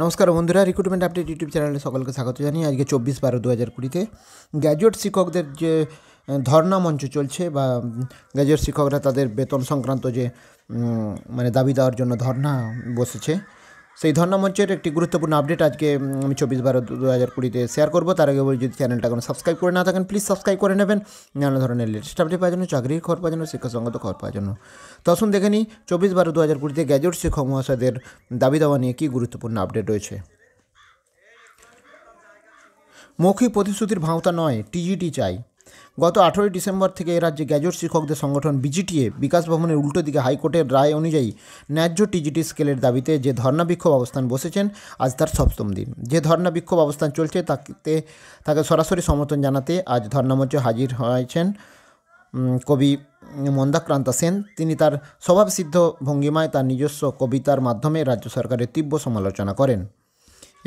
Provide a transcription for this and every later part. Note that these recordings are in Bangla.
নমস্কার বন্ধুরা রিক্রুটমেন্ট আপডেট ইউটিউব চ্যানেলে সকলকে স্বাগত জানিয়ে আজকে চব্বিশ বারো দু হাজার কুড়িতে গ্র্যাজুয়েট শিক্ষকদের যে ধর্ণা মঞ্চ চলছে বা গ্র্যাজুয়েট শিক্ষকরা তাদের বেতন সংক্রান্ত যে মানে দাবি দেওয়ার জন্য ধর্ণা বসেছে সেই ধর্ণামঞ্চের একটি গুরুত্বপূর্ণ আপডেট আজকে আমি চব্বিশ বারো দু হাজার কুড়িতে শেয়ার করবো তার আগে বলি যদি চ্যানেলটা কোনো সাবস্ক্রাইব করে না থাকেন প্লিজ সাবস্ক্রাইব করে নেবেন নানা ধরনের লেটেস্ট আপডেট পাওয়ার জন্য চাকরির খবর পাওয়ার জন্য শিক্ষাসঙ্গত খবর পাওয়ার জন্য তো আসুন দেখে নিই চব্বিশ বারো দু হাজার কুড়িতে গ্র্যাজুয়েট শিক্ষক মহাশয়দের দাবি দাওয়া নিয়ে কী গুরুত্বপূর্ণ আপডেট রয়েছে মৌখিক প্রতিশ্রুতির ভাওতা নয় টিজিটি চাই গত আঠেরোই ডিসেম্বর থেকে এ রাজ্যে গ্যাজেট শিক্ষকদের সংগঠন বিজিটিএ বিকাশ ভবনের উল্টো দিকে হাইকোর্টের রায় অনুযায়ী ন্যায্য টিজিটি স্কেলের দাবিতে যে ধর্না বিক্ষোভ অবস্থান বসেছেন আজ তার সপ্তম দিন যে ধর্না বিক্ষোভ অবস্থান চলছে তাতে তাকে সরাসরি সমর্থন জানাতে আজ ধর্নামঞ্চে হাজির হয়েছেন কবি মন্দাক্রান্তা সেন তিনি তার স্বভাবসিদ্ধ ভঙ্গিমায় তার নিজস্ব কবিতার মাধ্যমে রাজ্য সরকারের তীব্র সমালোচনা করেন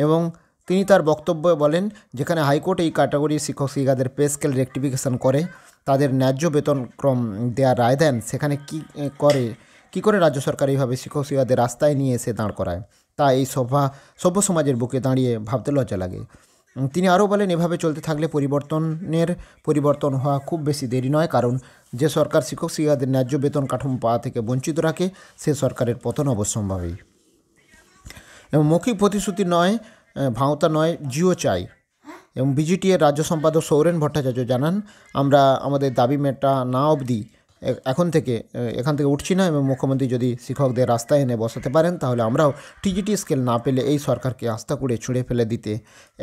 এবং তিনি তার বক্তব্যে বলেন যেখানে হাইকোর্ট এই ক্যাটাগরির শিক্ষক শিক্ষিকাদের পে স্কেল রেক্টিফিকেশান করে তাদের ন্যায্য বেতনক্রম দেওয়ার রায় দেন সেখানে কি করে কি করে রাজ্য সরকার এইভাবে শিক্ষক শিক্ষিকাদের রাস্তায় নিয়ে এসে দাঁড় করায় তা এই সভা সভ্য সমাজের বুকে দাঁড়িয়ে ভাবতে লজ্জা লাগে তিনি আরও বলেন এভাবে চলতে থাকলে পরিবর্তনের পরিবর্তন হওয়া খুব বেশি দেরি নয় কারণ যে সরকার শিক্ষক শিক্ষিকাদের ন্যায্য বেতন কাঠামো পাওয়া থেকে বঞ্চিত রাখে সে সরকারের পতন অবশ্যম্ভাবী এবং মৌখিক প্রতিশ্রুতি নয় ভাঁওতা নয় জিও চাই এবং বিজিটিএর রাজ্য সম্পাদক সৌরেন ভট্টাচার্য জানান আমরা আমাদের দাবি মেটা না অবধি এখন থেকে এখান থেকে উঠছি না এবং মুখ্যমন্ত্রী যদি শিক্ষকদের রাস্তায় এনে বসাতে পারেন তাহলে আমরাও টিজিটি স্কেল না পেলে এই সরকারকে আস্থা করে ছুঁড়ে ফেলে দিতে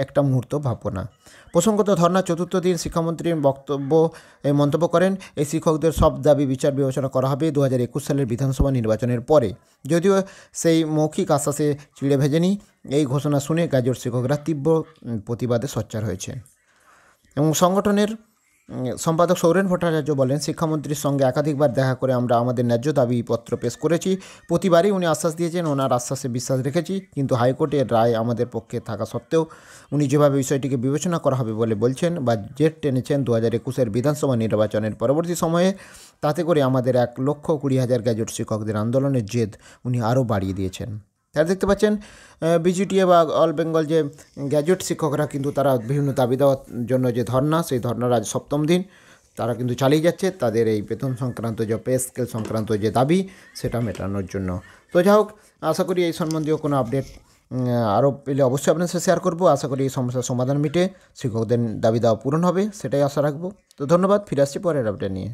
একটা মুহূর্ত ভাবব না প্রসঙ্গত ধর্নার চতুর্থ দিন শিক্ষামন্ত্রীর বক্তব্য মন্তব্য করেন এই শিক্ষকদের সব দাবি বিচার বিবেচনা করা হবে দু সালের বিধানসভা নির্বাচনের পরে যদিও সেই মৌখিক আশ্বাসে চিড়ে ভেজেনি এই ঘোষণা শুনে গাজর শিক্ষকরা তীব্র প্রতিবাদে সচ্চার হয়েছে এবং সংগঠনের সম্পাদক সৌরেন ভট্টাচার্য বলেন শিক্ষামন্ত্রীর সঙ্গে একাধিকবার দেখা করে আমরা আমাদের ন্যায্য দাবিপত্র পেশ করেছি প্রতিবারই উনি আশ্বাস দিয়েছেন ওনার আশ্বাসে বিশ্বাস রেখেছি কিন্তু হাইকোর্টের রায় আমাদের পক্ষে থাকা সত্ত্বেও উনি যেভাবে বিষয়টিকে বিবেচনা করা হবে বলে বলছেন বা জেট টেনেছেন দু হাজার একুশের বিধানসভা নির্বাচনের পরবর্তী সময়ে তাতে করে আমাদের এক লক্ষ কুড়ি হাজার গ্যাজেট শিক্ষকদের আন্দোলনের জেদ উনি আরও বাড়িয়ে দিয়েছেন তারা দেখতে পাচ্ছেন বিজিটিএ বা অল বেঙ্গল যে গ্যাজেট শিক্ষকরা কিন্তু তারা বিভিন্ন দাবি দেওয়ার জন্য যে ধর্না সেই ধর্নার আজ সপ্তম দিন তারা কিন্তু চালিয়ে যাচ্ছে তাদের এই বেতন সংক্রান্ত যে পে স্কেল সংক্রান্ত যে দাবি সেটা মেটানোর জন্য তো যাই হোক আশা করি এই সম্বন্ধীয় কোনো আপডেট আরও পেলে অবশ্যই আপনার সাথে শেয়ার করবো আশা করি এই সমস্যার সমাধান মিটে শিক্ষকদের দাবি দেওয়া পূরণ হবে সেটাই আশা রাখবো তো ধন্যবাদ ফিরে আসছি পরের আপডেট নিয়ে